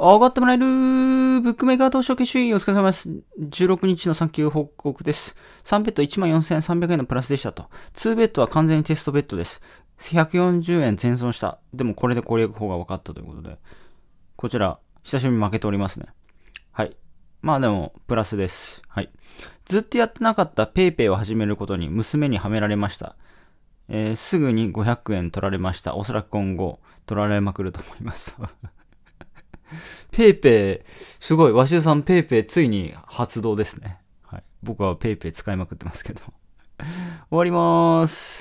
上がってもらえるブックメーカー投資家主義お疲れ様です。16日の産休報告です。3ベッド14,300円のプラスでしたと。2ベッドは完全にテストベッドです。140円全損した。でもこれで攻略法が分かったということで。こちら、久しぶりに負けておりますね。はい。まあでも、プラスです。はい。ずっとやってなかった PayPay を始めることに娘にはめられました。えー、すぐに500円取られました。おそらく今後、取られまくると思います。ペイペイ、すごい、鷲州さんペイペイついに発動ですね。はい。僕はペイペイ使いまくってますけど。終わりまーす。